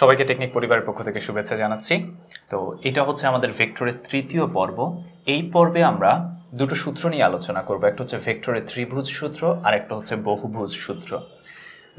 সবাইকে টেকনিক পরিবারের পক্ষ থেকে শুভেচ্ছা জানাচ্ছি তো এটা হচ্ছে আমাদের ভেক্টরের তৃতীয় পর্ব এই পর্বে আমরা দুটো সূত্র নিয়ে আলোচনা করব একটা হচ্ছে ভেক্টরের ত্রিভুজ সূত্র আর একটা হচ্ছে বহুভুজ সূত্র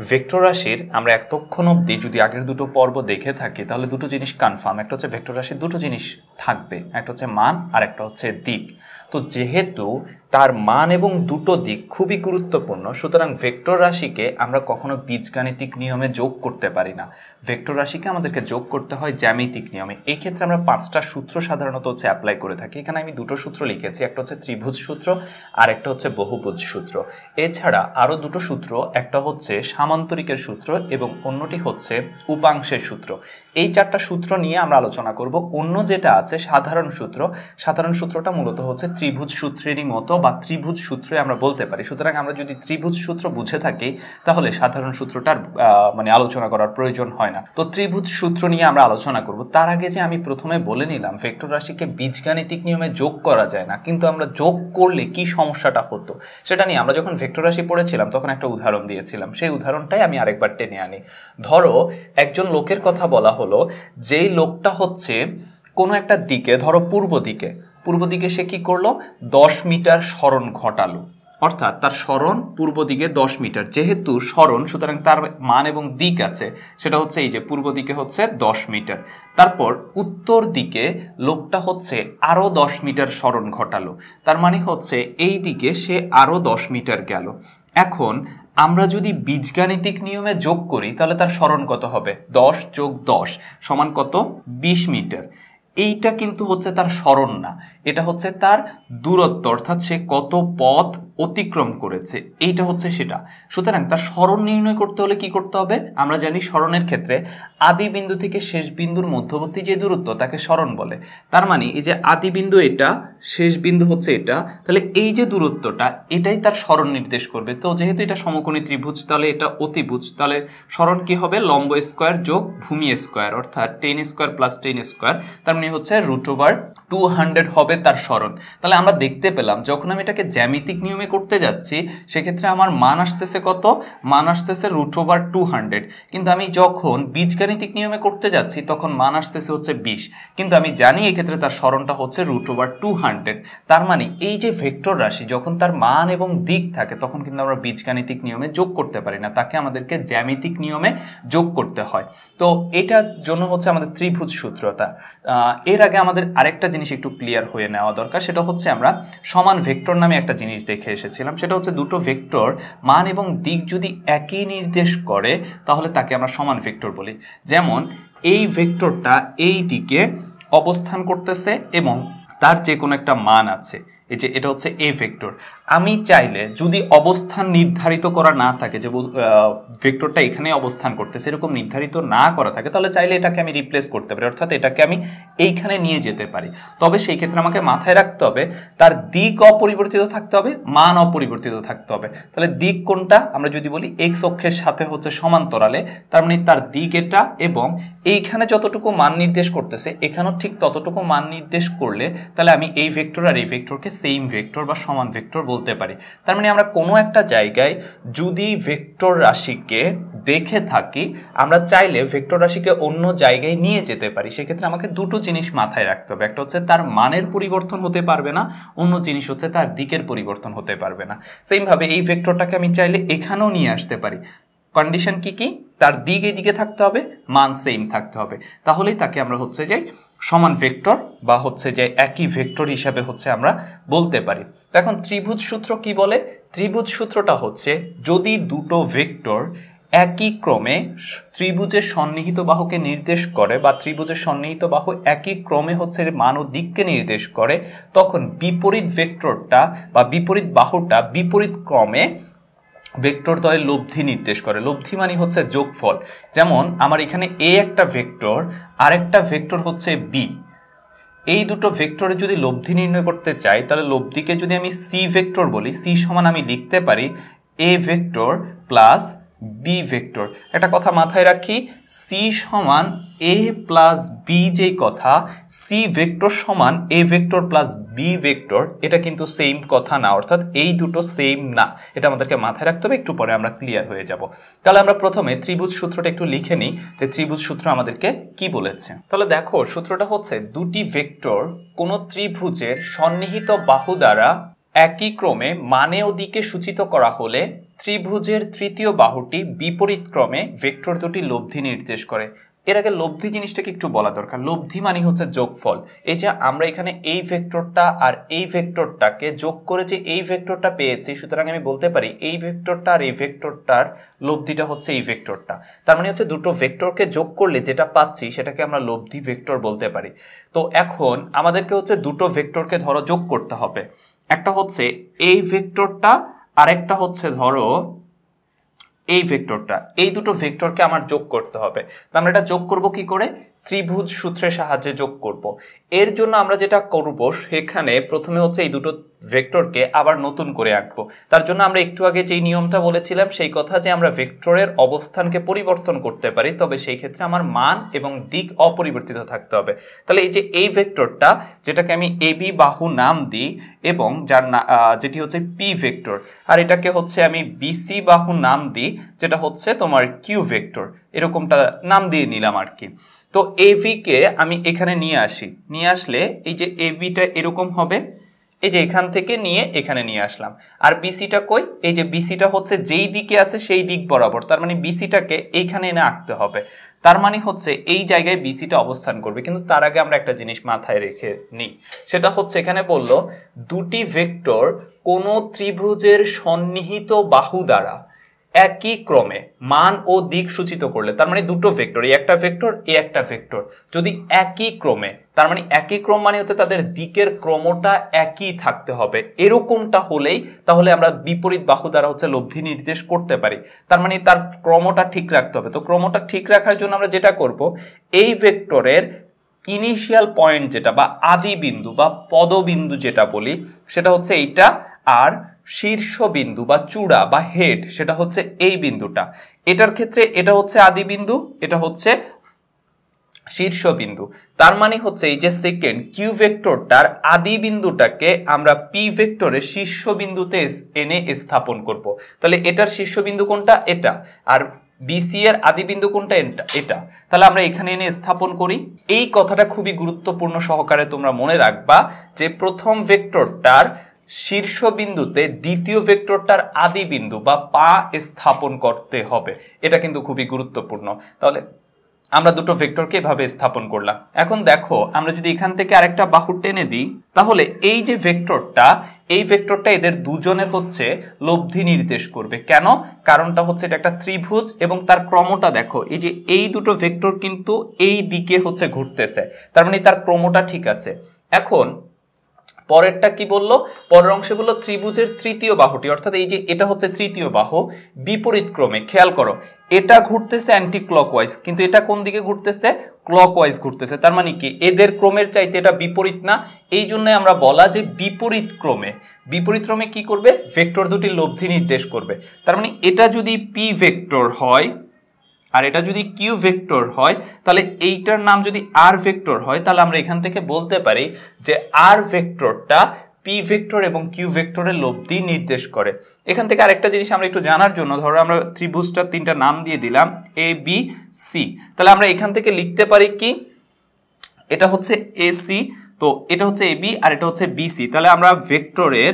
ভেক্টর রাশির আমরা এতক্ষণ অব্দি যদি আগের দুটো পর্ব দেখে থাকি তাহলে দুটো জিনিস কনফার্ম একটা হচ্ছে ভেক্টর রাশির দুটো জিনিস থাকবে একটা হচ্ছে মান আর একটা হচ্ছে দিক তো যেহেতু তার মান এবং দুটো দিক খুবই গুরুত্বপূর্ণ সুতরাং ভেক্টর রাশিকে আমরা কখনো বীজগাণিতিক নিয়মে যোগ করতে পারি না ভেক্টর রাশিকে আমাদেরকে যোগ করতে হয় জ্যামিতিক নিয়মে এই ক্ষেত্রে আমরা পাঁচটা সূত্র সাধারণত হচ্ছে অ্যাপ্লাই করে থাকি এখানে আমি দুটো সূত্র লিখেছি একটা হচ্ছে ত্রিভুজ সূত্র আর একটা হচ্ছে বহুভুজ সূত্র এছাড়া আরও দুটো সূত্র একটা হচ্ছে সামান্তরিকের সূত্র এবং অন্যটি হচ্ছে উপাংশের সূত্র এই চারটা সূত্র নিয়ে আমরা আলোচনা করব অন্য যেটা আছে সাধারণ সূত্র সাধারণ সূত্রটা মূলত হচ্ছে ত্রিভুজ সূত্রেরই মতো বা ত্রিভুজ সূত্রে আমরা বলতে পারি সুতরাং আমরা যদি ত্রিভুজ সূত্র বুঝে থাকি তাহলে সাধারণ সূত্রটার মানে আলোচনা করার প্রয়োজন হয় না তো ত্রিভুজ সূত্র নিয়ে আমরা আলোচনা করব তার আগে যে আমি প্রথমে বলে নিলাম ভেক্টর রাশিকে বীজগাণিতিক নিয়মে যোগ করা যায় না কিন্তু আমরা যোগ করলে কি সমস্যাটা হতো সেটা নিয়ে আমরা যখন ভেক্টর রাশি পড়েছিলাম তখন একটা উদাহরণ দিয়েছিলাম সেই উদাহরণটাই আমি আরেকবার টেনে আনি ধরো একজন লোকের কথা বলা হলো যেই লোকটা হচ্ছে কোনো একটা দিকে ধরো পূর্ব দিকে পূর্ব দিকে সে কি করলো দশ মিটার স্মরণ ঘটালো অর্থাৎ তার স্মরণ পূর্ব দিকে দশ মিটার যেহেতু স্মরণ সুতরাং তার মান এবং দিক আছে সেটা হচ্ছে এই যে পূর্ব দিকে হচ্ছে দশ মিটার তারপর উত্তর দিকে লোকটা হচ্ছে আরও দশ মিটার স্মরণ ঘটালো তার মানে হচ্ছে এই দিকে সে আরও দশ মিটার গেল এখন আমরা যদি বীজগাণিতিক নিয়মে যোগ করি তাহলে তার স্মরণ কত হবে দশ যোগ দশ সমান কত বিশ মিটার এইটা কিন্তু হচ্ছে তার স্মরণ না এটা হচ্ছে তার দূরত্ব অর্থাৎ সে কত পথ অতিক্রম করেছে এইটা হচ্ছে সেটা সুতরাং তার স্মরণ নির্ণয় করতে হলে কি করতে হবে আমরা জানি স্মরণের ক্ষেত্রে আদি বিন্দু থেকে শেষ বিন্দুর মধ্যবর্তী যে দূরত্ব তাকে স্মরণ বলে তার মানে এই যে আদি বিন্দু এটা শেষ বিন্দু হচ্ছে এটা তাহলে এই যে দূরত্বটা এটাই তার স্মরণ নির্দেশ করবে তো যেহেতু এটা সমকোণী ত্রিভুজ তাহলে এটা অতিভুজ তাহলে স্মরণ কি হবে লম্ব স্কোয়ার যোগ ভূমি স্কোয়ার অর্থাৎ ten square plus ten square তার সামনে হচ্ছে রুট ওভার টু হান্ড্রেড হবে তার স্মরণ তাহলে আমরা দেখতে পেলাম যখন আমি এটাকে জ্যামিতিক নিয়মে করতে যাচ্ছি সেক্ষেত্রে আমার মান আসতেছে কত মান আসতেছে রুট ওভার টু হান্ড্রেড কিন্তু আমি যখন বীজগাণিতিক নিয়মে করতে যাচ্ছি তখন মান আসতেছে হচ্ছে বিশ কিন্তু আমি জানি এক্ষেত্রে তার স্মরণটা হচ্ছে রুট ওভার টু হান্ড্রেড তার মানে এই যে ভেক্টর রাশি যখন তার মান এবং দিক থাকে তখন কিন্তু আমরা বীজগাণিতিক নিয়মে যোগ করতে পারি না তাকে আমাদেরকে জ্যামিতিক নিয়মে যোগ করতে হয় তো এটার জন্য হচ্ছে আমাদের ত্রিভুজ সূত্রতা এর আগে আমাদের আরেকটা জিনিস একটু ক্লিয়ার হয়ে নেওয়া দরকার সেটা হচ্ছে আমরা সমান ভেক্টর নামে একটা জিনিস দেখে এসেছিলাম সেটা হচ্ছে দুটো ভেক্টর মান এবং দিক যদি একই নির্দেশ করে তাহলে তাকে আমরা সমান ভেক্টর বলি যেমন এই ভেক্টরটা এই দিকে অবস্থান করতেছে এবং তার যে কোনো একটা মান আছে এই যে এটা হচ্ছে এ ভেক্টর আমি চাইলে যদি অবস্থান নির্ধারিত করা না থাকে যে ভেক্টরটা এখানে অবস্থান করতে এরকম নির্ধারিত না করা থাকে তাহলে চাইলে এটাকে আমি রিপ্লেস করতে পারি অর্থাৎ এটাকে আমি এইখানে নিয়ে যেতে পারি তবে সেই ক্ষেত্রে আমাকে মাথায় রাখতে হবে তার দিক অপরিবর্তিত থাকতে হবে মান অপরিবর্তিত থাকতে হবে তাহলে দিক কোনটা আমরা যদি বলি এক্স অক্ষের সাথে হচ্ছে সমান্তরালে তার মানে তার দিক এটা এবং এইখানে যতটুকু মান নির্দেশ করতেছে এখানেও ঠিক ততটুকু মান নির্দেশ করলে তাহলে আমি এই ভেক্টর আর এই ভেক্টরকে সেম ভেক্টর বা সমান ভেক্টর বলতে বলতে পারি তার মানে আমরা কোনো একটা জায়গায় যদি ভেক্টর রাশিকে দেখে থাকি আমরা চাইলে ভেক্টর রাশিকে অন্য জায়গায় নিয়ে যেতে পারি সেক্ষেত্রে আমাকে দুটো জিনিস মাথায় রাখতে হবে একটা হচ্ছে তার মানের পরিবর্তন হতে পারবে না অন্য জিনিস হচ্ছে তার দিকের পরিবর্তন হতে পারবে না সেইমভাবে এই ভেক্টরটাকে আমি চাইলে এখানেও নিয়ে আসতে পারি কন্ডিশন কি কি তার দিক এদিকে থাকতে হবে মান সেম থাকতে হবে তাহলেই তাকে আমরা হচ্ছে যে সমান ভেক্টর বা হচ্ছে যে একই ভেক্টর হিসাবে হচ্ছে আমরা বলতে পারি এখন ত্রিভুজ সূত্র কি বলে ত্রিভুজ সূত্রটা হচ্ছে যদি দুটো ভেক্টর একই ক্রমে ত্রিভুজের সন্নিহিত বাহুকে নির্দেশ করে বা ত্রিভুজের সন্নিহিত বাহু একই ক্রমে হচ্ছে মান ও দিককে নির্দেশ করে তখন বিপরীত ভেক্টরটা বা বিপরীত বাহুটা বিপরীত ক্রমে ভেক্টর ভেক্টরদ্বয় লব্ধি নির্দেশ করে লব্ধি মানে হচ্ছে যোগফল যেমন আমার এখানে এ একটা ভেক্টর আর একটা ভেক্টর হচ্ছে বি এই দুটো ভেক্টরে যদি লব্ধি নির্ণয় করতে চাই তাহলে লব্ধিকে যদি আমি সি ভেক্টর বলি সি সমান আমি লিখতে পারি A vector plus B vector একটা কথা মাথায় রাখি সি সমান এ প্লাস বি যেই কথা সি ভেক্টর সমান A vector plus B vector এটা কিন্তু সেম কথা না অর্থাৎ এই দুটো সেম না এটা আমাদেরকে মাথায় রাখতে হবে একটু পরে আমরা ক্লিয়ার হয়ে যাব তাহলে আমরা প্রথমে ত্রিভুজ সূত্রটা একটু লিখে নিই যে ত্রিভুজ সূত্র আমাদেরকে কি বলেছে তাহলে দেখো সূত্রটা হচ্ছে দুটি ভেক্টর কোনো ত্রিভুজের সন্নিহিত বাহু দ্বারা একই ক্রমে মানে ও দিকে সূচিত করা হলে ত্রিভুজের তৃতীয় বাহুটি বিপরীত ক্রমে ভেক্টর দুটি লব্ধি নির্দেশ করে এর আগে লব্ধি জিনিসটাকে একটু বলা দরকার লব্ধি মানে হচ্ছে যোগফল এই যে আমরা এখানে এই ভেক্টরটা আর এই ভেক্টরটাকে যোগ করে যে এই ভেক্টরটা পেয়েছি সুতরাং আমি বলতে পারি এই ভেক্টরটা আর এই ভেক্টরটার লব্ধিটা হচ্ছে এই ভেক্টরটা তার মানে হচ্ছে দুটো ভেক্টরকে যোগ করলে যেটা পাচ্ছি সেটাকে আমরা লব্ধি ভেক্টর বলতে পারি তো এখন আমাদেরকে হচ্ছে দুটো ভেক্টরকে ধরো যোগ করতে হবে একটা হচ্ছে এই ভেক্টরটা আরেকটা হচ্ছে ধরো এই ভেক্টরটা এই দুটো ভেক্টরকে আমার যোগ করতে হবে তো আমরা এটা যোগ করব কি করে ত্রিভুজ সূত্রের সাহায্যে যোগ করব এর জন্য আমরা যেটা করব সেখানে প্রথমে হচ্ছে এই দুটো ভেক্টরকে আবার নতুন করে আঁকবো তার জন্য আমরা একটু আগে যেই নিয়মটা বলেছিলাম সেই কথা যে আমরা ভেক্টরের অবস্থানকে পরিবর্তন করতে পারি তবে সেই ক্ষেত্রে আমার মান এবং দিক অপরিবর্তিত থাকতে হবে তাহলে এই যে এই ভেক্টরটা যেটাকে আমি এবি বাহু নাম দিই এবং যার যেটি হচ্ছে পি ভেক্টর আর এটাকে হচ্ছে আমি বিসি বাহু নাম দিই যেটা হচ্ছে তোমার কিউ ভেক্টর এরকমটা নাম দিয়ে নিলাম আর কি তো এভিকে আমি এখানে নিয়ে আসি নিয়ে আসলে এই যে এভিটা এরকম হবে এই যে এখান থেকে নিয়ে এখানে নিয়ে আসলাম আর বিসিটা কই এই যে বিসিটা হচ্ছে যেই দিকে আছে সেই দিক বরাবর তার মানে বিসিটাকে এইখানে এনে আঁকতে হবে তার মানে হচ্ছে এই জায়গায় বিসিটা অবস্থান করবে কিন্তু তার আগে আমরা একটা জিনিস মাথায় রেখে নিই সেটা হচ্ছে এখানে বলল দুটি ভেক্টর কোনো ত্রিভুজের সন্নিহিত বাহু দ্বারা একই ক্রমে মান ও দিক সূচিত করলে তার মানে দুটো ভেক্টর এই একটা ভেক্টর এ একটা ভেক্টর যদি একই ক্রমে তার মানে একই ক্রম মানে হচ্ছে তাদের দিকের ক্রমটা একই থাকতে হবে এরকমটা হলেই তাহলে আমরা বিপরীত বাহু দ্বারা হচ্ছে লব্ধি নির্দেশ করতে পারি তার মানে তার ক্রমটা ঠিক রাখতে হবে তো ক্রমটা ঠিক রাখার জন্য আমরা যেটা করব এই ভেক্টরের ইনিশিয়াল পয়েন্ট যেটা বা আদি বিন্দু বা পদবিন্দু যেটা বলি সেটা হচ্ছে এইটা আর শীর্ষ বিন্দু বা চূড়া বা হেড সেটা হচ্ছে এই বিন্দুটা এটার ক্ষেত্রে এটা হচ্ছে আদি বিন্দু এটা হচ্ছে শীর্ষ বিন্দু তার মানে হচ্ছে এই যে সেকেন্ড কিউ ভেক্টরটার আদি বিন্দুটাকে আমরা পি ভেক্টরের বিন্দুতে এনে স্থাপন করব। তাহলে এটার শীর্ষ বিন্দু কোনটা এটা আর বিসি এর আদি বিন্দু কোনটা এটা তাহলে আমরা এখানে এনে স্থাপন করি এই কথাটা খুবই গুরুত্বপূর্ণ সহকারে তোমরা মনে রাখবা যে প্রথম ভেক্টরটার শীর্ষবিন্দুতে দ্বিতীয় ভেক্টরটার আদি বিন্দু বা পা স্থাপন করতে হবে এটা কিন্তু খুবই গুরুত্বপূর্ণ তাহলে আমরা দুটো ভেক্টরকে এভাবে স্থাপন করলাম এখন দেখো আমরা যদি এখান থেকে আরেকটা বাহু টেনে দিই তাহলে এই যে ভেক্টরটা এই ভেক্টরটা এদের দুজনের হচ্ছে লব্ধি নির্দেশ করবে কেন কারণটা হচ্ছে এটা একটা ত্রিভুজ এবং তার ক্রমটা দেখো এই যে এই দুটো ভেক্টর কিন্তু এই দিকে হচ্ছে ঘুরতেছে তার মানে তার ক্রমটা ঠিক আছে এখন পরেরটা কি বললো পরের অংশে বললো ত্রিভুজের তৃতীয় বাহুটি অর্থাৎ এই যে এটা হচ্ছে তৃতীয় বাহু বিপরীত ক্রমে খেয়াল করো এটা ঘুরতেছে অ্যান্টি ক্লকওয়াইজ কিন্তু এটা কোন দিকে ঘুরতেছে ক্লকওয়াইজ ঘুরতেছে তার মানে কি এদের ক্রমের চাইতে এটা বিপরীত না এই জন্য আমরা বলা যে বিপরীত ক্রমে বিপরীত ক্রমে কি করবে ভেক্টর দুটি লব্ধি নির্দেশ করবে তার মানে এটা যদি পি ভেক্টর হয় আর এটা যদি কিউ ভেক্টর হয় তাহলে এইটার নাম যদি আর ভেক্টর হয় তাহলে আমরা এখান থেকে বলতে পারি যে আর ভেক্টরটা পি ভেক্টর এবং কিউ ভেক্টরের লব্ধি নির্দেশ করে এখান থেকে আরেকটা জিনিস আমরা একটু জানার জন্য ধরো আমরা ত্রিভুজটার তিনটা নাম দিয়ে দিলাম এ বি সি তাহলে আমরা এখান থেকে লিখতে পারি কি এটা হচ্ছে এ সি তো এটা হচ্ছে এ বি আর এটা হচ্ছে বি সি তাহলে আমরা ভেক্টরের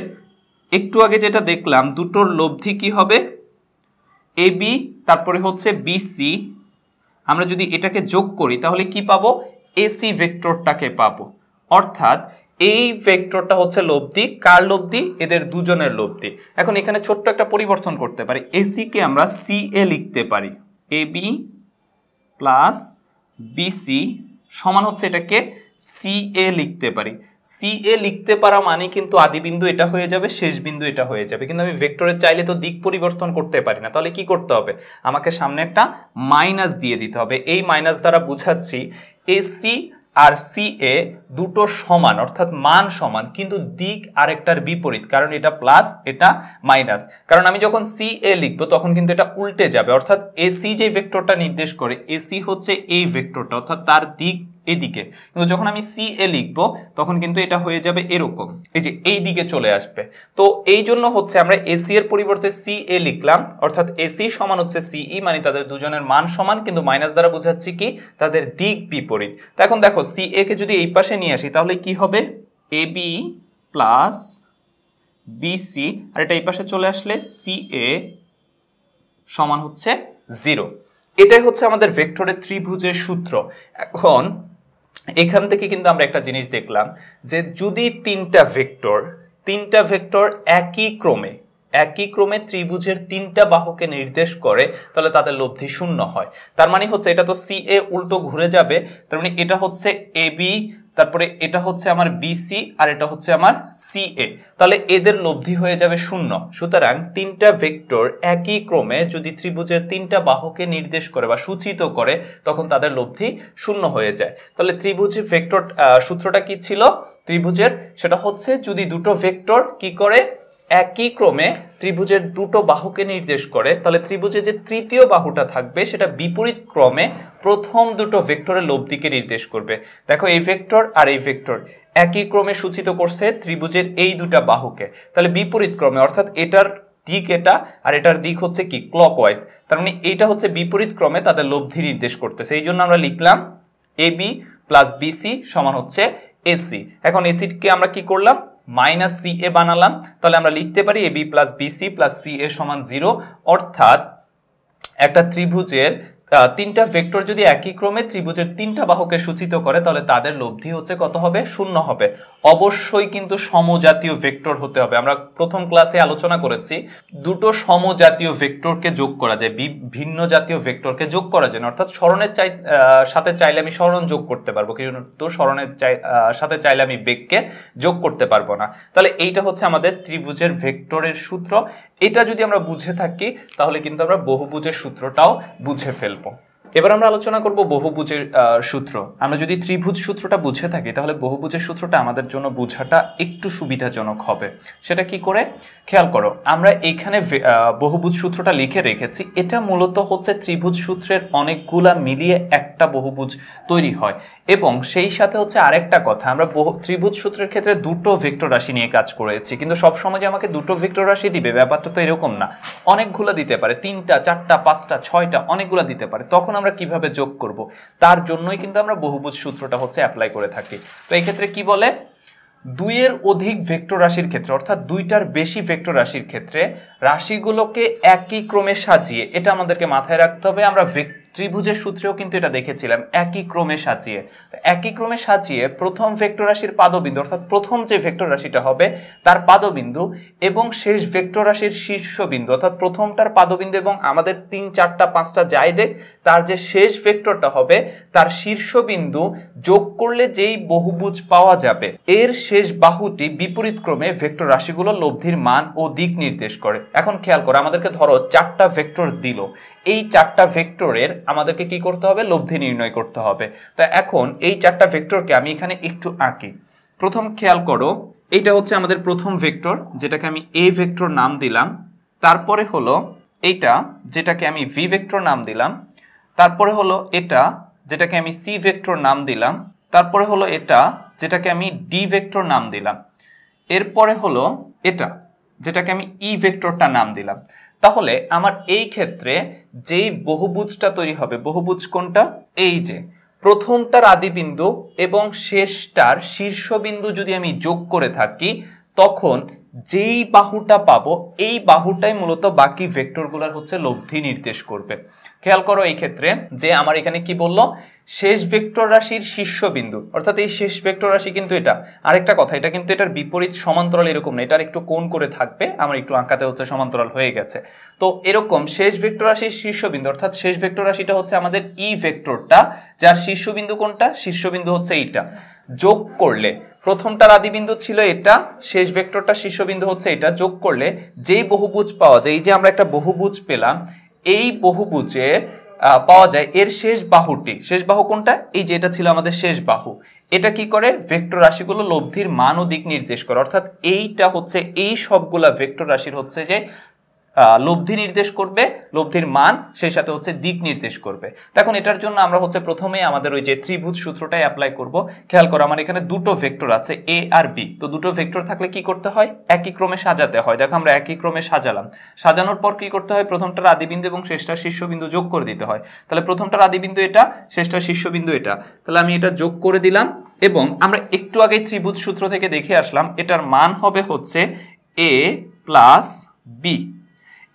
একটু আগে যেটা দেখলাম দুটোর লব্ধি কি হবে এ বি তারপরে হচ্ছে বিসি আমরা যদি এটাকে যোগ করি তাহলে কি পাবো এসি ভেক্টরটাকে পাবো অর্থাৎ এই ভেক্টরটা হচ্ছে লব্ধি কার লব্ধি এদের দুজনের লব্ধি এখন এখানে ছোট্ট একটা পরিবর্তন করতে পারি এসিকে আমরা সি এ লিখতে পারি এ বি প্লাস বিসি সমান হচ্ছে এটাকে সি এ লিখতে পারি সি এ লিখতে পারা মানে কিন্তু আদি বিন্দু এটা হয়ে যাবে শেষ বিন্দু এটা হয়ে যাবে কিন্তু আমি ভেক্টরের চাইলে তো দিক পরিবর্তন করতে পারি না তাহলে কি করতে হবে আমাকে সামনে একটা মাইনাস দিয়ে দিতে হবে এই মাইনাস দ্বারা বুঝাচ্ছি এ সি আর সি এ দুটো সমান অর্থাৎ মান সমান কিন্তু দিক আরেকটার বিপরীত কারণ এটা প্লাস এটা মাইনাস কারণ আমি যখন সি এ লিখবো তখন কিন্তু এটা উল্টে যাবে অর্থাৎ এসি যে ভেক্টরটা নির্দেশ করে এসি হচ্ছে এই ভেক্টরটা অর্থাৎ তার দিক এদিকে কিন্তু যখন আমি সি এ লিখবো তখন কিন্তু এটা হয়ে যাবে এরকম এই যে এই দিকে চলে আসবে তো এই জন্য হচ্ছে আমরা এসি এর পরিবর্তে সি এ লিখলাম অর্থাৎ এসি সমান হচ্ছে সিই e, মানে তাদের দুজনের মান সমান কিন্তু মাইনাস দ্বারা বোঝাচ্ছি কি তাদের দিক বিপরীত তো এখন দেখো সি এ কে যদি এই পাশে নিয়ে আসি তাহলে কি হবে এ বি প্লাস বিসি আর এটা এই পাশে চলে আসলে সি এ সমান হচ্ছে জিরো এটাই হচ্ছে আমাদের ভেক্টরের ত্রিভুজের সূত্র এখন এখান থেকে কিন্তু আমরা একটা জিনিস দেখলাম যে যদি তিনটা ভেক্টর তিনটা ভেক্টর একই ক্রমে একই ক্রমে ত্রিভুজের তিনটা বাহুকে নির্দেশ করে তাহলে তাদের লব্ধি শূন্য হয় তার মানে হচ্ছে এটা তো সি এ উল্টো ঘুরে যাবে তার মানে এটা হচ্ছে এ বি তারপরে এটা হচ্ছে আমার বিসি আর এটা হচ্ছে আমার এ তাহলে এদের লব্ধি হয়ে যাবে শূন্য সুতরাং তিনটা ভেক্টর একই ক্রমে যদি ত্রিভুজের তিনটা বাহুকে নির্দেশ করে বা সূচিত করে তখন তাদের লব্ধি শূন্য হয়ে যায় তাহলে ত্রিভুজ ভেক্টর সূত্রটা কি ছিল ত্রিভুজের সেটা হচ্ছে যদি দুটো ভেক্টর কি করে একই ক্রমে ত্রিভুজের দুটো বাহুকে নির্দেশ করে তাহলে ত্রিভুজে যে তৃতীয় বাহুটা থাকবে সেটা বিপরীত ক্রমে প্রথম দুটো ভেক্টরের দিকে নির্দেশ করবে দেখো এই ভেক্টর আর এই ভেক্টর একই ক্রমে সূচিত করছে ত্রিভুজের এই দুটা বাহুকে তাহলে বিপরীত ক্রমে অর্থাৎ এটার দিক এটা আর এটার দিক হচ্ছে কি ক্লক ওয়াইজ তার মানে এইটা হচ্ছে বিপরীত ক্রমে তাদের লব্ধি নির্দেশ করতেছে এই জন্য আমরা লিখলাম এ বি প্লাস বিসি সমান হচ্ছে এসি এখন এসিকে আমরা কি করলাম মাইনাস সি এ বানালাম তাহলে আমরা লিখতে পারি A B plus B C plus C A সমান জিরো অর্থাৎ একটা ত্রিভুজের তিনটা ভেক্টর যদি একই ক্রমে ত্রিভুজের তিনটা বাহুকে সূচিত করে তাহলে তাদের লব্ধি হচ্ছে কত হবে শূন্য হবে অবশ্যই কিন্তু সমজাতীয় ভেক্টর হতে হবে আমরা প্রথম ক্লাসে আলোচনা করেছি দুটো সমজাতীয় ভেক্টরকে যোগ করা যায় ভিন্ন জাতীয় ভেক্টরকে যোগ করা যায় না অর্থাৎ স্মরণের চাই সাথে চাইলে আমি স্মরণ যোগ করতে পারবো কিন্তু স্মরণের চাই সাথে চাইলে আমি বেগকে যোগ করতে পারবো না তাহলে এইটা হচ্ছে আমাদের ত্রিভুজের ভেক্টরের সূত্র এটা যদি আমরা বুঝে থাকি তাহলে কিন্তু আমরা বহুভুজের সূত্রটাও বুঝে ফেলব tiempo. এবার আমরা আলোচনা করব বহুভুজের সূত্র আমরা যদি ত্রিভুজ সূত্রটা বুঝে থাকি তাহলে বহুভুজের সূত্রটা আমাদের জন্য বোঝাটা একটু সুবিধাজনক হবে সেটা কি করে খেয়াল করো আমরা এখানে বহুভুজ সূত্রটা লিখে রেখেছি এটা মূলত হচ্ছে ত্রিভুজ সূত্রের অনেকগুলা মিলিয়ে একটা বহুভুজ তৈরি হয় এবং সেই সাথে হচ্ছে আরেকটা কথা আমরা বহু ত্রিভুজ সূত্রের ক্ষেত্রে দুটো ভেক্টর রাশি নিয়ে কাজ করেছি কিন্তু সবসময় যে আমাকে দুটো ভেক্টর রাশি দিবে ব্যাপারটা তো এরকম না অনেকগুলো দিতে পারে তিনটা চারটা পাঁচটা ছয়টা অনেকগুলো দিতে পারে তখন আমরা কিভাবে যোগ করব তার জন্যই কিন্তু আমরা বহুভুজ সূত্রটা হচ্ছে অ্যাপ্লাই করে থাকি তো এই ক্ষেত্রে কি বলে দুইয়ের অধিক ভেক্টর রাশির ক্ষেত্রে অর্থাৎ দুইটার বেশি ভেক্টর রাশির ক্ষেত্রে রাশিগুলোকে একই ক্রমে সাজিয়ে এটা আমাদেরকে মাথায় রাখতে হবে আমরা ত্রিভুজের সূত্রেও কিন্তু এটা দেখেছিলাম একই ক্রমে সাজিয়ে একই ক্রমে সাজিয়ে প্রথম ভেক্টর রাশির পাদবিন্দু অর্থাৎ প্রথম যে ভেক্টর রাশিটা হবে তার পাদবিন্দু এবং শেষ ভেক্টর রাশির শীর্ষবিন্দু অর্থাৎ প্রথমটার পাদবিন্দু এবং আমাদের তিন চারটা পাঁচটা যাই দেখ তার যে শেষ ভেক্টরটা হবে তার শীর্ষবিন্দু যোগ করলে যেই বহুভুজ পাওয়া যাবে এর শেষ বাহুটি বিপরীত ক্রমে ভেক্টর রাশিগুলো লব্ধির মান ও দিক নির্দেশ করে এখন খেয়াল করো আমাদেরকে ধরো চারটা ভেক্টর দিল এই চারটা ভেক্টরের আমাদেরকে কি করতে হবে লব্ধি নির্ণয় করতে হবে তো এখন এই চারটা ভেক্টরকে আমি এখানে একটু আঁকি প্রথম খেয়াল করো এটা হচ্ছে আমাদের প্রথম ভেক্টর যেটাকে আমি এ ভেক্টর নাম দিলাম তারপরে হলো এইটা যেটাকে আমি ভি ভেক্টর নাম দিলাম তারপরে হলো এটা যেটাকে আমি সি ভেক্টর নাম দিলাম তারপরে হলো এটা যেটাকে আমি ডি ভেক্টর নাম দিলাম এরপরে হলো এটা যেটাকে আমি ই ভেক্টরটা নাম দিলাম তাহলে আমার এই ক্ষেত্রে যেই বহুভুজটা তৈরি হবে বহুভুজ কোনটা এই যে প্রথমটার আদিবিন্দু এবং শেষটার শীর্ষবিন্দু যদি আমি যোগ করে থাকি তখন যেই বাহুটা পাবো এই বাহুটাই মূলত বাকি ভেক্টরগুলোর হচ্ছে লব্ধি নির্দেশ করবে খেয়াল করো এই ক্ষেত্রে যে আমার এখানে কি বললো শেষ ভেক্টর রাশির শীর্ষবিন্দু অর্থাৎ এই শেষ ভেক্টর রাশি কিন্তু এটা আরেকটা কথা এটা কিন্তু এটার বিপরীত সমান্তরাল এরকম না এটার একটু কোন করে থাকবে আমার একটু আঁকাতে হচ্ছে সমান্তরাল হয়ে গেছে তো এরকম শেষ ভেক্টর রাশির শীর্ষবিন্দু অর্থাৎ শেষ ভেক্টর রাশিটা হচ্ছে আমাদের ই e ভেক্টরটা যার শীর্ষবিন্দু কোনটা শীর্ষবিন্দু হচ্ছে এইটা যোগ করলে প্রথমটার আদিবিন্দু ছিল এটা শেষ ভেক্টরটা শীর্ষবিন্দু হচ্ছে এটা যোগ করলে যেই বহুভুজ পাওয়া যায় এই যে আমরা একটা বহুভুজ পেলাম এই বহুভুজে পাওয়া যায় এর শেষ বাহুটি শেষ বাহু কোনটা এই যে এটা ছিল আমাদের শেষ বাহু এটা কি করে ভেক্টর রাশিগুলো লব্ধির মান ও দিক নির্দেশ করে অর্থাৎ এইটা হচ্ছে এই সবগুলা ভেক্টর রাশির হচ্ছে যে লব্ধি নির্দেশ করবে লব্ধির মান সেই সাথে হচ্ছে দিক নির্দেশ করবে দেখুন এটার জন্য আমরা হচ্ছে প্রথমে আমাদের ওই যে ত্রিভুজ সূত্রটাই অ্যাপ্লাই করব খেয়াল করো আমার এখানে দুটো ভেক্টর আছে এ আর বি তো দুটো ভেক্টর থাকলে কি করতে হয় একই ক্রমে সাজাতে হয় দেখো আমরা একই ক্রমে সাজালাম সাজানোর পর কি করতে হয় প্রথমটার আদিবিন্দু এবং শেষটার শীর্ষবিন্দু যোগ করে দিতে হয় তাহলে প্রথমটার আদিবিন্দু এটা শেষটার শীর্ষবিন্দু এটা তাহলে আমি এটা যোগ করে দিলাম এবং আমরা একটু আগে ত্রিভুজ সূত্র থেকে দেখে আসলাম এটার মান হবে হচ্ছে এ প্লাস বি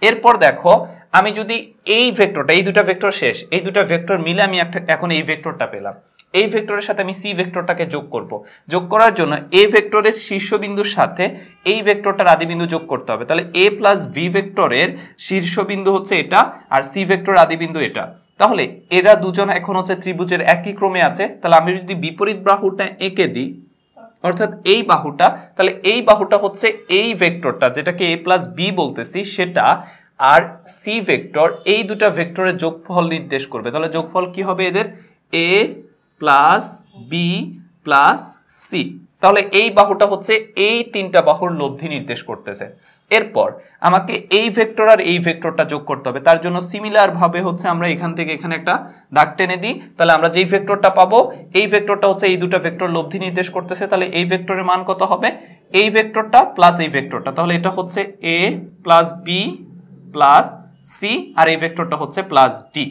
এরপর দেখো আমি যদি এই ভেক্টরটা এই দুটা ভেক্টর শেষ এই দুটা ভেক্টর মিলে আমি একটা এখন এই ভেক্টরটা পেলাম এই ভেক্টরের সাথে আমি সি ভেক্টরটাকে যোগ করব যোগ করার জন্য এ ভেক্টরের শীর্ষবিন্দুর সাথে এই ভেক্টরটার আদিবিন্দু যোগ করতে হবে তাহলে এ প্লাস ভি ভেক্টরের শীর্ষবিন্দু হচ্ছে এটা আর সি ভেক্টর আদিবিন্দু এটা তাহলে এরা দুজন এখন হচ্ছে ত্রিভুজের একই ক্রমে আছে তাহলে আমি যদি বিপরীত বাহুটা এঁকে দিই অর্থাৎ এই বাহুটা তাহলে এই বাহুটা হচ্ছে এই ভেক্টরটা যেটাকে এ প্লাস বি বলতেছি সেটা আর সি ভেক্টর এই দুটা ভেক্টরের যোগফল নির্দেশ করবে তাহলে যোগফল কি হবে এদের A plus B plus C তাহলে এই বাহুটা হচ্ছে এই তিনটা বাহুর লব্ধি নির্দেশ করতেছে এরপর আমাকে এই ভেক্টর আর এই ভেক্টরটা যোগ করতে হবে তার জন্য সিমিলারভাবে হচ্ছে আমরা এখান থেকে এখানে একটা দাগ টেনে দিই তাহলে আমরা যেই ভেক্টরটা পাবো এই ভেক্টরটা হচ্ছে এই দুটা ভেক্টর লব্ধি নির্দেশ করতেছে তাহলে এই ভেক্টরের মান কত হবে এই ভেক্টরটা প্লাস এই ভেক্টরটা তাহলে এটা হচ্ছে A plus B plus C আর এই ভেক্টরটা হচ্ছে প্লাস ডি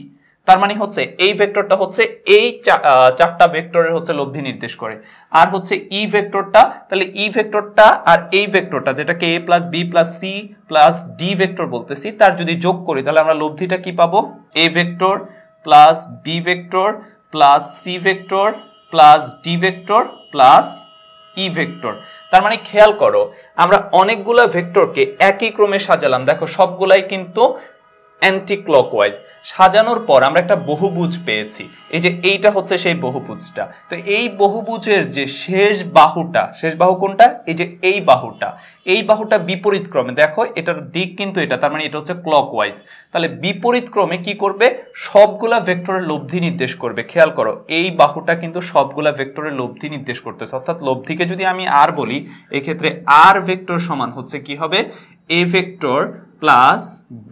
তার মানে হচ্ছে এই ভেক্টরটা হচ্ছে এই চারটা ভেক্টরের হচ্ছে লব্ধি নির্দেশ করে আর হচ্ছে ই ভেক্টরটা তাহলে ই ভেক্টরটা আর এই ভেক্টরটা যেটাকে A plus B plus C plus D vector বলতেছি তার যদি যোগ করি তাহলে আমরা লব্ধিটা কি পাবো A vector plus B vector plus C vector plus D vector plus E vector তার মানে খেয়াল করো আমরা অনেকগুলো ভেক্টরকে একই ক্রমে সাজালাম দেখো সবগুলাই কিন্তু অ্যান্টি ক্লকওয়াইজ সাজানোর পর আমরা একটা বহুভুজ পেয়েছি এই যে এইটা হচ্ছে সেই বহুভুজটা তো এই বহুভুজের যে শেষ বাহুটা শেষ বাহু কোনটা এই যে এই বাহুটা এই বাহুটা বিপরীত ক্রমে দেখো এটার দিক কিন্তু এটা তার মানে এটা হচ্ছে ক্লকওয়াইজ তাহলে বিপরীত ক্রমে কি করবে সবগুলা ভেক্টরের লব্ধি নির্দেশ করবে খেয়াল করো এই বাহুটা কিন্তু সবগুলা ভেক্টরের লব্ধি নির্দেশ করতেছে অর্থাৎ লব্ধিকে যদি আমি আর বলি এক্ষেত্রে আর ভেক্টর সমান হচ্ছে কি হবে A vector plus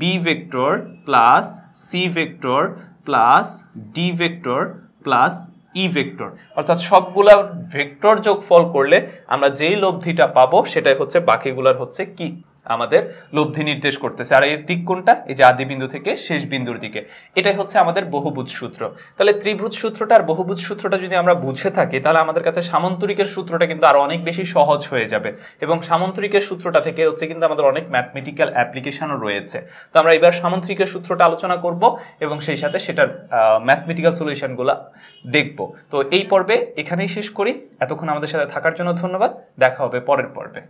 B vector plus C vector plus D vector plus E vector অর্থাৎ সবগুলা ভেক্টর যোগফল করলে আমরা যেই লব্ধিটা পাবো সেটাই হচ্ছে বাকিগুলার হচ্ছে কি আমাদের লব্ধি নির্দেশ করতেছে আর এর দিক কোনটা এই যে আদি বিন্দু থেকে শেষ বিন্দুর দিকে এটাই হচ্ছে আমাদের বহুভূত সূত্র তাহলে ত্রিভুজ সূত্রটা আর বহুভূত সূত্রটা যদি আমরা বুঝে থাকি তাহলে আমাদের কাছে সামন্তরিকের সূত্রটা কিন্তু আরো অনেক বেশি সহজ হয়ে যাবে এবং সামন্তরিকের সূত্রটা থেকে হচ্ছে কিন্তু আমাদের অনেক ম্যাথমেটিক্যাল অ্যাপ্লিকেশনও রয়েছে তো আমরা এবার সামন্তরিকের সূত্রটা আলোচনা করব এবং সেই সাথে সেটার ম্যাথমেটিক্যাল সলিউশনগুলো দেখব তো এই পর্বে এখানেই শেষ করি এতক্ষণ আমাদের সাথে থাকার জন্য ধন্যবাদ দেখা হবে পরের পর্বে